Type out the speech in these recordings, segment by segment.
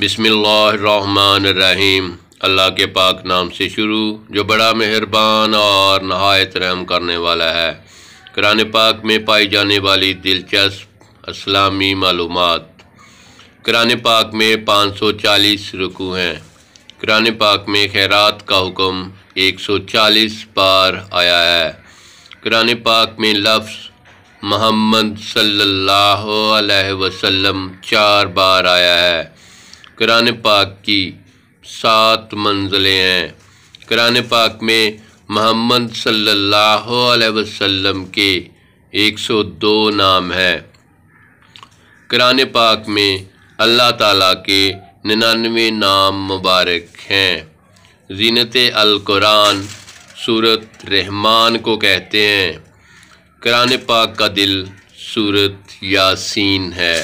बिसमीम अल्लाह के पाक नाम से शुरू जो बड़ा मेहरबान और नहायत रहम करने वाला है कुरान पाक में पाई जाने वाली दिलचस्प इस्लामी मालूम कुरान पाक में 540 रुकू हैं कुरान पाक में खैरात का हुक्म 140 बार आया है कुरान पाक में लफ्ज़ मोहम्मद सल्लल्लाहु अलैहि वसल्लम चार बार आया है कुरान पाक की सात मंजिलें हैं कुरान पाक में मोहम्मद सल्लल्लाहु अलैहि वसल्लम के 102 नाम हैं कुरान पाक में अल्लाह ताला के निन्यानवे नाम मुबारक हैं जीनत कुरान सूरत रहमान को कहते हैं कुरान पाक का दिल सूरत यासीन है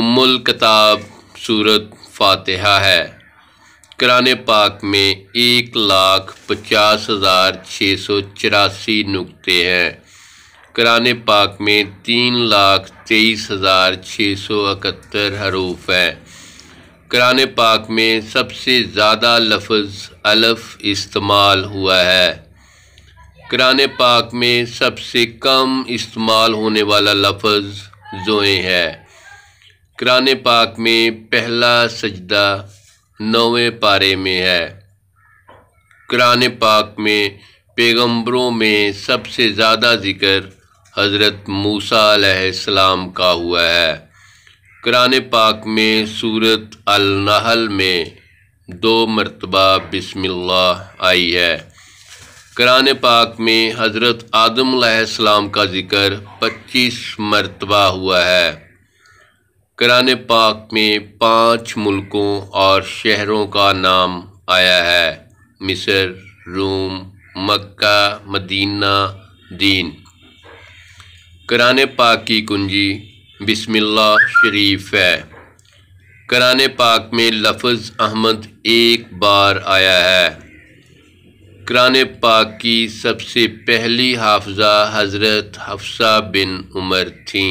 उम्मुल किताब सूरत फातिहा है कुरान पाक में एक लाख पचास हज़ार छः सौ चौरासी नुकते हैं कुरान पाक में तीन लाख तेईस हज़ार छः सौ इकहत्तर हरूफ है कुरान पाक में सबसे ज़्यादा लफ्ज़ अलफ़ इस्तेमाल हुआ है कुरान पाक में सबसे कम इस्तेमाल होने वाला लफ्ज़ जोए है कुरान पाक में पहला सजदा नौवें पारे में है कुरान पाक में पैगंबरों में सबसे ज़्यादा जिक्र हज़रत मूसा सलाम का हुआ है कुरान पाक में सूरत अल नहल में दो मरतबा बिस्मिल्लाह आई है कुरान पाक में हज़रत आदम सलाम का जिक्र पच्चीस मरतबा हुआ है कुरान पाक में पांच मुल्कों और शहरों का नाम आया है मिस्र रोम मक्का मदीना दीन कुरान पाक की कुंजी बिस्मिल्लाह शरीफ है कुरान पाक में लफज अहमद एक बार आया है कुरान पाक की सबसे पहली हाफजा हज़रत हफ्सा बिन उमर थी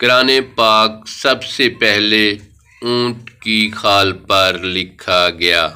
कुरान पाक सबसे पहले ऊंट की खाल पर लिखा गया